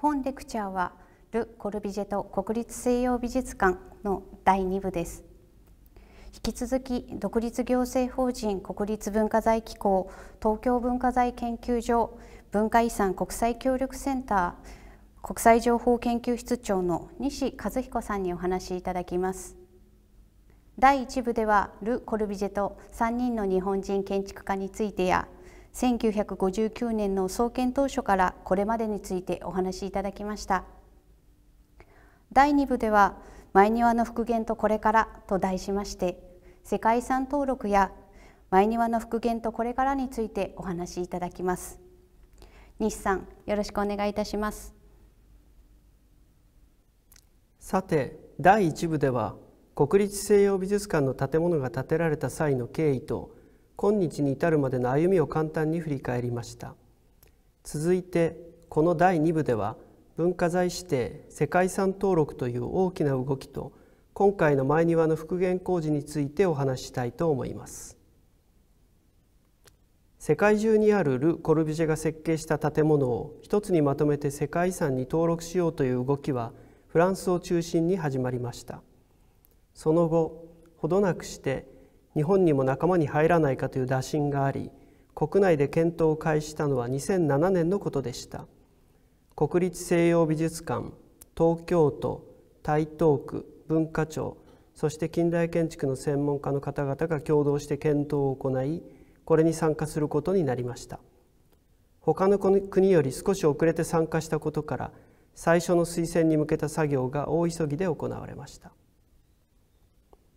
本レクチャーはル・コルビジェと国立西洋美術館の第2部です引き続き独立行政法人国立文化財機構東京文化財研究所文化遺産国際協力センター国際情報研究室長の西和彦さんにお話しいただきます第1部ではル・コルビジェと3人の日本人建築家についてや1959年の創建当初からこれまでについてお話しいただきました第2部では「前庭の復元とこれから」と題しまして世界遺産登録や前庭の復元とこれからについてお話しいただきます西さんよろしくお願いいたしますさて第1部では国立西洋美術館の建物が建てられた際の経緯と今日に至るまでの歩みを簡単に振り返りました。続いてこの第2部では文化財指定世界遺産登録という大きな動きと今回の前庭の復元工事についてお話ししたいと思います世界中にあるル・コルビジェが設計した建物を一つにまとめて世界遺産に登録しようという動きはフランスを中心に始まりましたその後ほどなくして日本にも仲間に入らないかという打診があり国内で検討を開始したのは2007年のことでした国立西洋美術館東京都台東区文化庁そして近代建築の専門家の方々が共同して検討を行いこれに参加することになりました他の国より少し遅れて参加したことから最初の推薦に向けた作業が大急ぎで行われました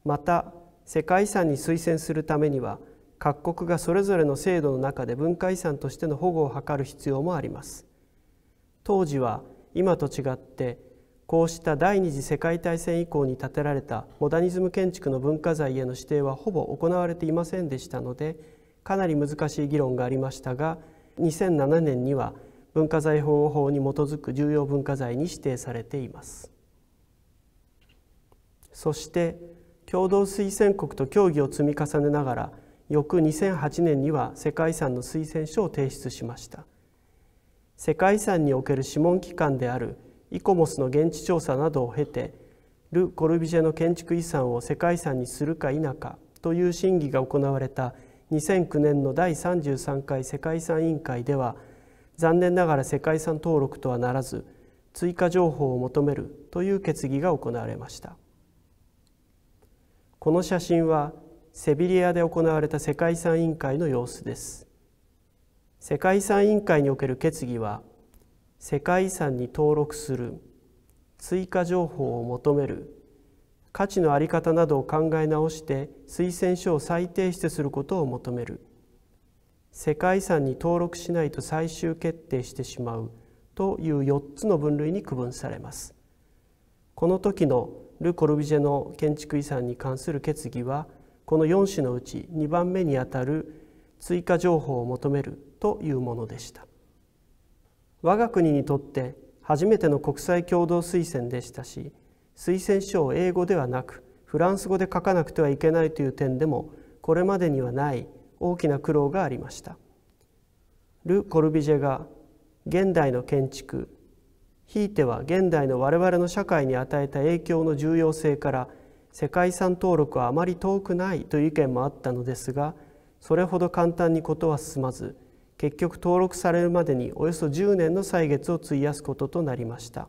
また世界遺産に推薦するためには各国がそれぞれの制度の中で文化遺産としての保護を図る必要もあります当時は今と違ってこうした第二次世界大戦以降に建てられたモダニズム建築の文化財への指定はほぼ行われていませんでしたのでかなり難しい議論がありましたが2007年には文化財保護法に基づく重要文化財に指定されていますそして共同推薦国と協議を積み重ねながら翌2008年には世界遺産の推薦書を提出しました世界遺産における諮問機関であるイコモスの現地調査などを経てル・コルビジェの建築遺産を世界遺産にするか否かという審議が行われた2009年の第33回世界遺産委員会では残念ながら世界遺産登録とはならず追加情報を求めるという決議が行われましたこの写真はセビリアで行われた世界遺産委員会の様子です世界遺産委員会における決議は世界遺産に登録する追加情報を求める価値のあり方などを考え直して推薦書を再提出することを求める世界遺産に登録しないと最終決定してしまうという4つの分類に区分されますこの時のル・コルビジェの建築遺産に関する決議はこの4種のうち2番目にあたる追加情報を求めるというものでした我が国にとって初めての国際共同推薦でしたし推薦書を英語ではなくフランス語で書かなくてはいけないという点でもこれまでにはない大きな苦労がありましたル・コルビジェが現代の建築ひいては現代の我々の社会に与えた影響の重要性から世界遺産登録はあまり遠くないという意見もあったのですがそれほど簡単にことは進まず結局登録されるまでにおよそ10年の歳月を費やすこととなりました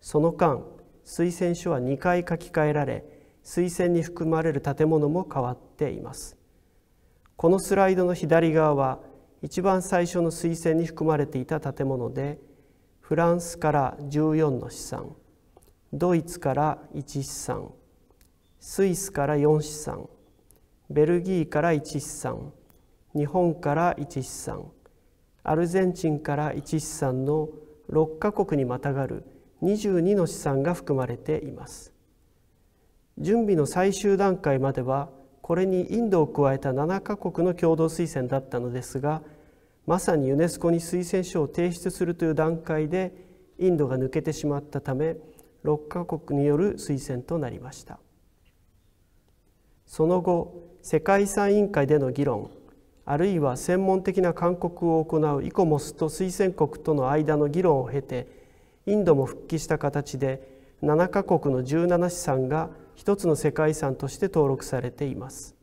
その間推薦書は2回書き換えられ推薦に含まれる建物も変わっていますこのスライドの左側は一番最初の推薦に含まれていた建物でフランスから14の資産ドイツから1資産スイスから4資産ベルギーから1資産日本から1資産アルゼンチンから1資産の6カ国にまたがる22の資産が含まれています準備の最終段階まではこれにインドを加えた7カ国の共同推薦だったのですがまさにユネスコに推薦書を提出するという段階でインドが抜けてしまったため6カ国による推薦となりました。その後世界遺産委員会での議論あるいは専門的な勧告を行うイコモスと推薦国との間の議論を経てインドも復帰した形で7カ国の17資産が一つの世界遺産として登録されています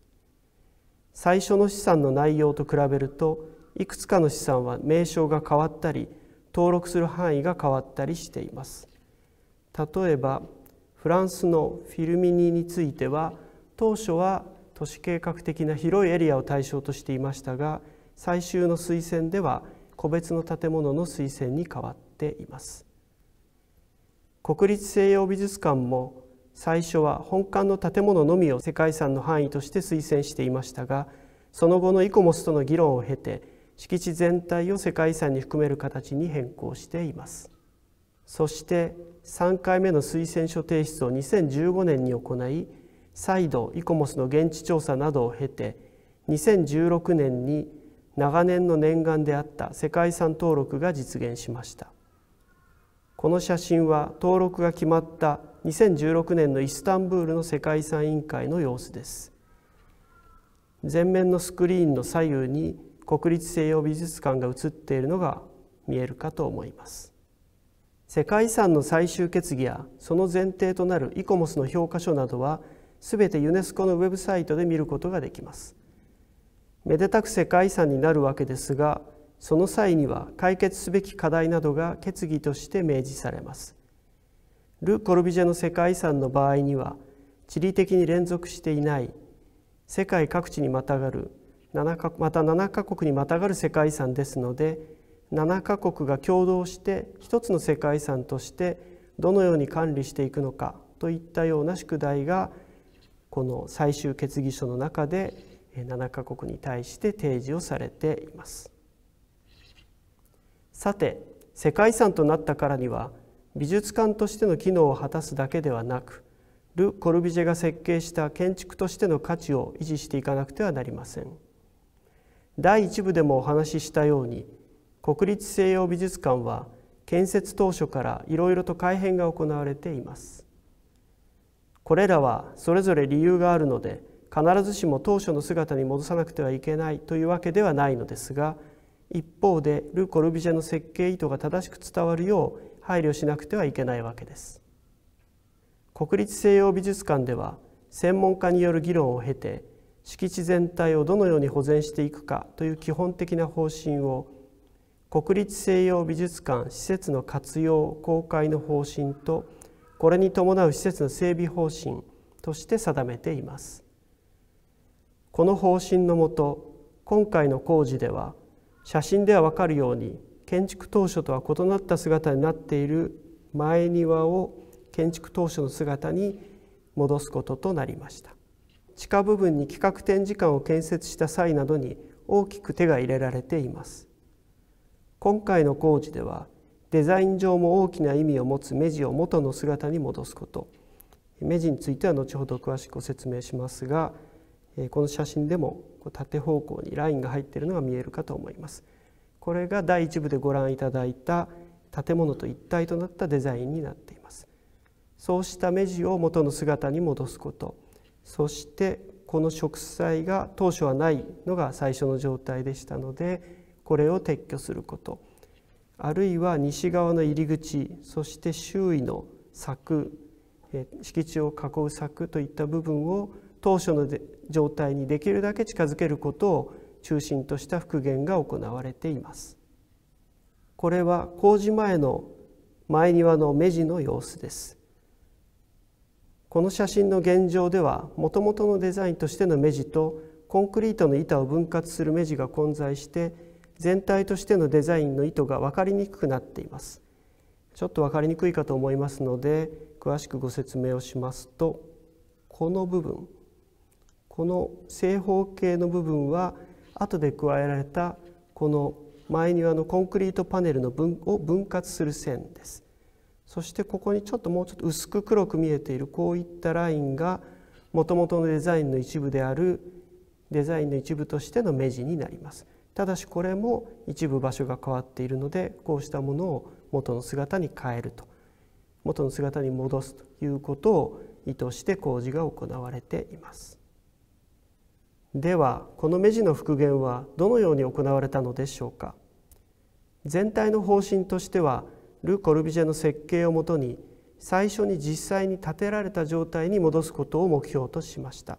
最初の資産の内容と比べるといくつかの資産は名称が変わったり登録する範囲が変わったりしています例えばフランスのフィルミニについては当初は都市計画的な広いエリアを対象としていましたが最終の推薦では個別の建物の推薦に変わっています国立西洋美術館も最初は本館の建物のみを世界遺産の範囲として推薦していましたがその後のイコモスとの議論を経て敷地全体を世界遺産に含める形に変更していますそして3回目の推薦書提出を2015年に行い再度イコモスの現地調査などを経て2016年に長年の念願であった世界遺産登録が実現しましたこの写真は登録が決まった2016年のイスタンブールの世界遺産委員会の様子です前面のスクリーンの左右に国立西洋美術館が写っているのが見えるかと思います世界遺産の最終決議やその前提となるイコモスの評価書などはすべてユネスコのウェブサイトで見ることができますめでたく世界遺産になるわけですがその際には解決すべき課題などが決議として明示されますル・コルビジェの世界遺産の場合には地理的に連続していない世界各地にまたがる7また7カ国にまたがる世界遺産ですので7カ国が共同して一つの世界遺産としてどのように管理していくのかといったような宿題がこの最終決議書の中で7カ国に対して提示をされていますさて世界遺産となったからには美術館としての機能を果たすだけではなくル・コルビジェが設計した建築としての価値を維持していかなくてはなりません第1部でもお話ししたように国立西洋美術館は建設当初からいろいろと改変が行われていますこれらはそれぞれ理由があるので必ずしも当初の姿に戻さなくてはいけないというわけではないのですが一方でル・コルビジェの設計意図が正しく伝わるよう配慮しなくてはいけないわけです。国立西洋美術館では専門家による議論を経て敷地全体をどのように保全していくかという基本的な方針を国立西洋美術館施設の活用公開の方針とこれに伴う施設の整備方針として定めていますこの方針のもと今回の工事では写真では分かるように建築当初とは異なった姿になっている前庭を建築当初の姿に戻すこととなりました地下部分に企画展示館を建設した際などに大きく手が入れられています今回の工事ではデザイン上も大きな意味を持つ目地を元の姿に戻すこと目地については後ほど詳しくご説明しますがこの写真でも縦方向にラインが入っているのが見えるかと思います。これが第一部でご覧いただいた建物と一体となったデザインになっています。そうした目地を元の姿に戻すことそしてこの植栽が当初はないのが最初の状態でしたのでこれを撤去することあるいは西側の入り口そして周囲の柵敷地を囲う柵といった部分を当初の状態にできるだけ近づけることを中心とした復元が行われています。これは工事前の前庭の目地の様子です。この写真の現状ではもともとのデザインとしての目地とコンクリートの板を分割する目地が混在して全体としてのデザインの意図が分かりにくくなっていますちょっと分かりにくいかと思いますので詳しくご説明をしますとこの部分この正方形の部分は後で加えられたこの前庭のコンクリートパネルの分を分割する線ですそしてここにちょっともうちょっと薄く黒く見えているこういったラインがもともとのデザインの一部であるデザインの一部としての目地になります。ただしこれも一部場所が変わっているのでこうしたものを元の姿に変えると元の姿に戻すということを意図して工事が行われています。ではこの目地の復元はどのように行われたのでしょうか全体の方針としてはル・コルビジェの設計をもとに最初に実際に建てられた状態に戻すことを目標としました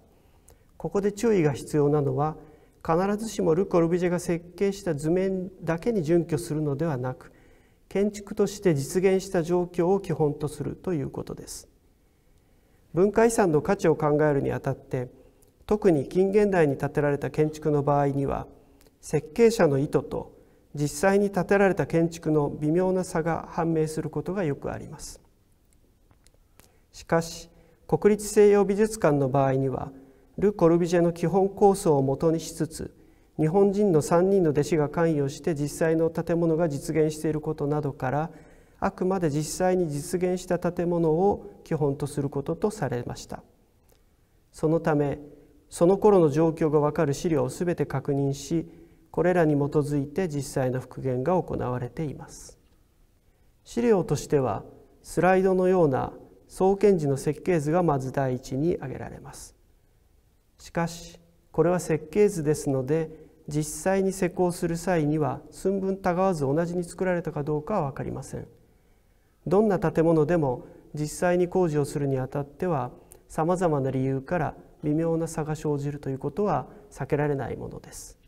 ここで注意が必要なのは必ずしもル・コルビジェが設計した図面だけに準拠するのではなく建築として実現した状況を基本とするということです文化遺産の価値を考えるにあたって特に近現代に建てられた建築の場合には設計者の意図と実際に建てられた建築の微妙な差が判明することがよくありますしかし国立西洋美術館の場合にはル・コルビジェの基本構想をもとにしつつ日本人の3人の弟子が関与して実際の建物が実現していることなどからあくまで実際に実現した建物を基本とすることとされましたそのためその頃の状況がわかる資料を全て確認しこれらに基づいて実際の復元が行われています資料としてはスライドのような創建時の設計図がまず第一に挙げられますしかしこれは設計図ですので実際に施工する際には寸分たがわず同じに作られたかどうかは分かりません。どんな建物でも実際に工事をするにあたってはさまざまな理由から微妙な差が生じるということは避けられないものです。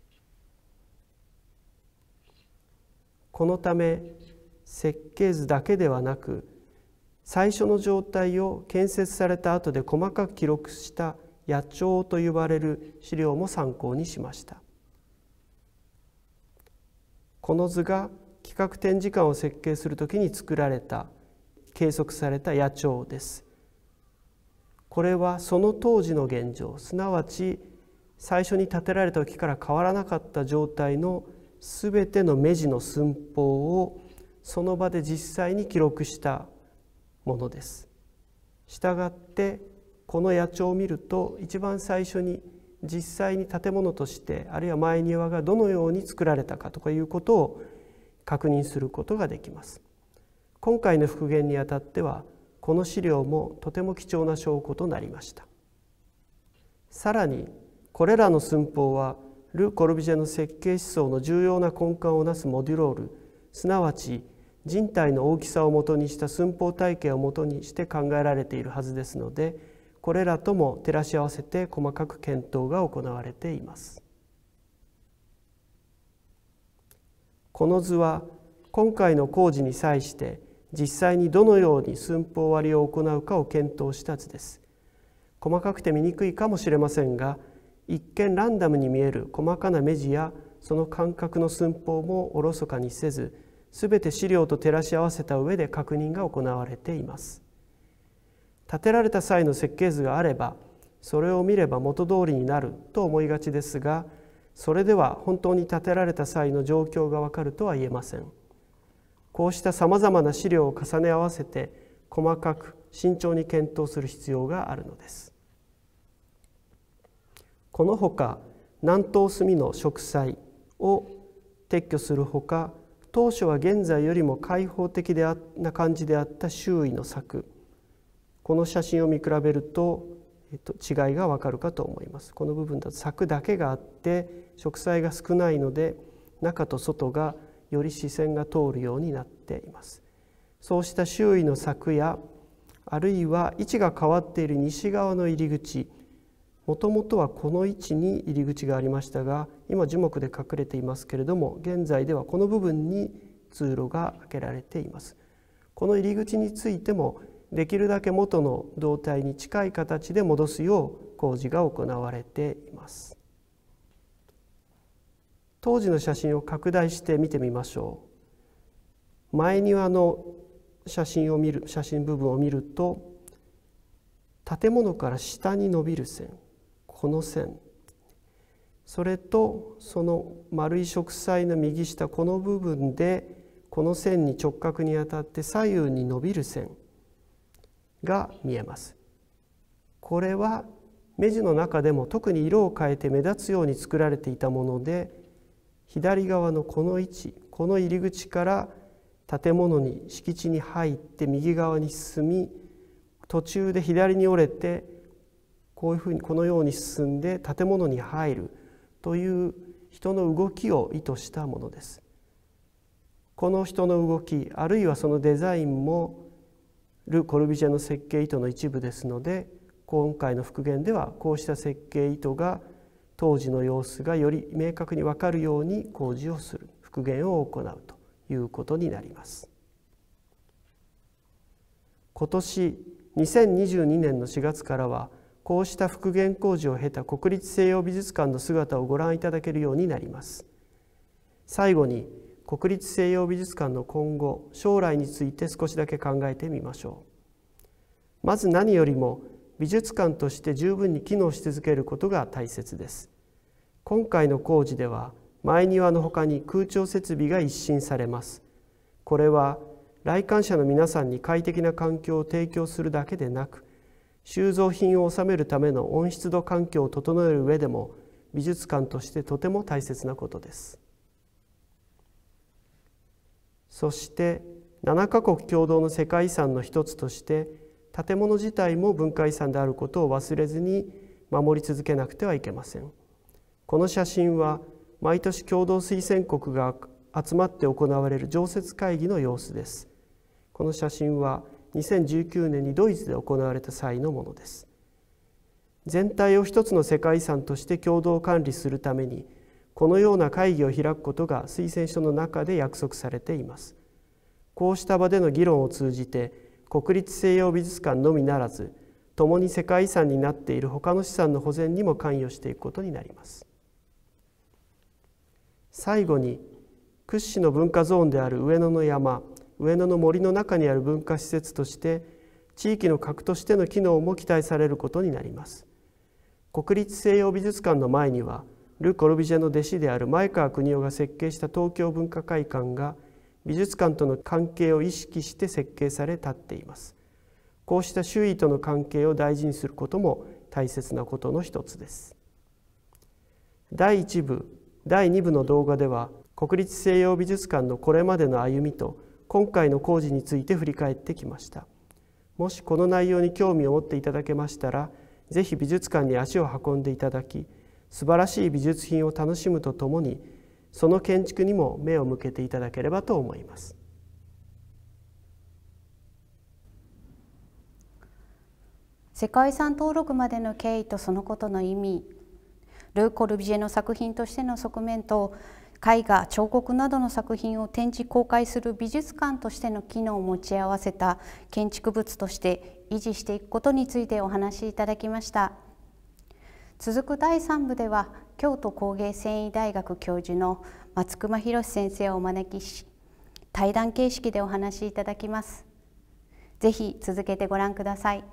このため設計図だけではなく最初の状態を建設された後で細かく記録した野鳥と呼ばれる資料も参考にしましたこの図が企画展示館を設計するときに作られた計測された野鳥ですこれはその当時の現状すなわち最初に建てられた時から変わらなかった状態の全ての目地の寸法をその場で実際に記録したものです。したがってこの野鳥を見ると一番最初に実際に建物としてあるいは前庭がどのように作られたかとかいうことを確認することができます。今回の復元にあたってはこの資料もとても貴重な証拠となりましたさらにこれらの寸法はル・コルビジェの設計思想の重要な根幹をなすモデュロールすなわち人体の大きさをもとにした寸法体系をもとにして考えられているはずですのでこれらとも照らし合わせて細かく検討が行われていますこの図は今回の工事に際して実際にどのように寸法割を行うかを検討した図です細かくて見にくいかもしれませんが一見ランダムに見える細かな目地やその間隔の寸法もおろそかにせずすべて資料と照らし合わせた上で確認が行われています建てられた際の設計図があればそれを見れば元通りになると思いがちですがそれでは本当に建てられた際の状況がわかるとは言えませんこうしたさまざまな資料を重ね合わせて細かく慎重に検討する必要があるのですこのほか南東隅の植栽を撤去するほか当初は現在よりも開放的な感じであった周囲の柵この写真を見比べると、えっと、違いがわかるかと思いますこの部分だと柵だけがあって植栽が少ないので中と外がより視線が通るようになっていますそうした周囲の柵やあるいは位置が変わっている西側の入り口もともとはこの位置に入り口がありましたが今樹木で隠れていますけれども現在ではこの部分に通路が開けられていますこの入り口についてもできるだけ元の動体に近い形で戻すよう工事が行われています当時の写真を拡大して見てみましょう前庭の写真を見る写真部分を見ると建物から下に伸びる線この線それとその丸い植栽の右下この部分でこの線に直角にあたって左右に伸びる線が見えますこれは目地の中でも特に色を変えて目立つように作られていたもので左側のこの位置この入り口から建物に敷地に入って右側に進み途中で左に折れてこういうふうにこのように進んで建物に入るという人の動きを意図したものです。この人の動きあるいはそのデザインもル・コルビジェの設計意図の一部ですので今回の復元ではこうした設計意図が当時の様子がより明確に分かるように工事をする復元を行うということになります。今年2022年の4月からはこうした復元工事を経た国立西洋美術館の姿をご覧いただけるようになります最後に国立西洋美術館の今後将来について少しだけ考えてみましょうまず何よりも美術館として十分に機能し続けることが大切です今回の工事では前庭のほかに空調設備が一新されますこれは来館者の皆さんに快適な環境を提供するだけでなく収蔵品を収めるための温湿度環境を整える上でも美術館としてとても大切なことです。そして7カ国共同の世界遺産の一つとして建物自体も文化遺産であることを忘れずに守り続けなくてはいけませんこの写真は毎年共同推薦国が集まって行われる常設会議の様子ですこの写真は2019年にドイツで行われた際のものです全体を一つの世界遺産として共同管理するためにこのような会議を開くことが推薦書の中で約束されていますこうした場での議論を通じて国立西洋美術館のみならず共に世界遺産になっている他の資産の保全にも関与していくことになります最後に屈指の文化ゾーンである上野の山上野の森の中にある文化施設として地域の核としての機能も期待されることになります国立西洋美術館の前にはル・コルビジェの弟子である前川邦夫が設計した東京文化会館が美術館との関係を意識して設計され立っていますこうした周囲との関係を大事にすることも大切なことの一つです第1部第2部の動画では国立西洋美術館のこれまでの歩みと今回の工事について振り返ってきましたもしこの内容に興味を持っていただけましたらぜひ美術館に足を運んでいただき素晴らしい美術品を楽しむとともにその建築にも目を向けていただければと思います。世界遺産登録までの経緯とそのことの意味ルー・コルビジェの作品としての側面と絵画彫刻などの作品を展示公開する美術館としての機能を持ち合わせた建築物として維持していくことについてお話しいただきました。続く第3部では京都工芸繊維大学教授の松隈博先生をお招きし対談形式でお話しいただきます。ぜひ続けてご覧ください。